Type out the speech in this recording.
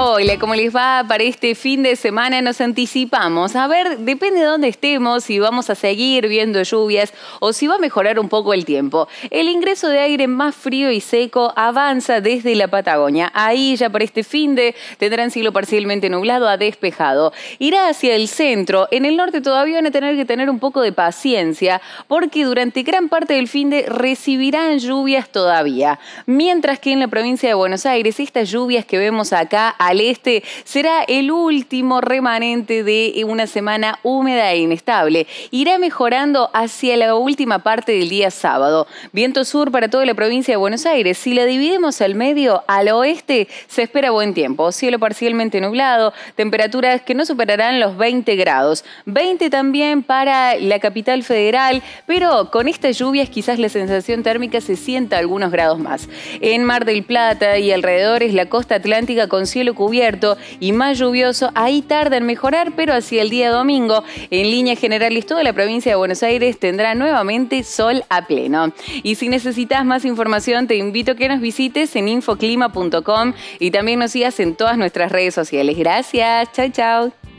Hola, ¿cómo les va? Para este fin de semana nos anticipamos. A ver, depende de dónde estemos, si vamos a seguir viendo lluvias o si va a mejorar un poco el tiempo. El ingreso de aire más frío y seco avanza desde la Patagonia. Ahí ya para este fin de tendrán cielo parcialmente nublado a despejado. Irá hacia el centro. En el norte todavía van a tener que tener un poco de paciencia porque durante gran parte del fin de recibirán lluvias todavía. Mientras que en la provincia de Buenos Aires, estas lluvias que vemos acá, al este será el último remanente de una semana húmeda e inestable. Irá mejorando hacia la última parte del día sábado. Viento sur para toda la provincia de Buenos Aires. Si la dividimos al medio, al oeste se espera buen tiempo. Cielo parcialmente nublado, temperaturas que no superarán los 20 grados. 20 también para la capital federal, pero con estas lluvias quizás la sensación térmica se sienta algunos grados más. En Mar del Plata y alrededores, la costa atlántica con cielo cubierto y más lluvioso, ahí tarda en mejorar, pero hacia el día domingo, en líneas generales, toda la provincia de Buenos Aires tendrá nuevamente sol a pleno. Y si necesitas más información, te invito a que nos visites en infoclima.com y también nos sigas en todas nuestras redes sociales. Gracias, chao, chao.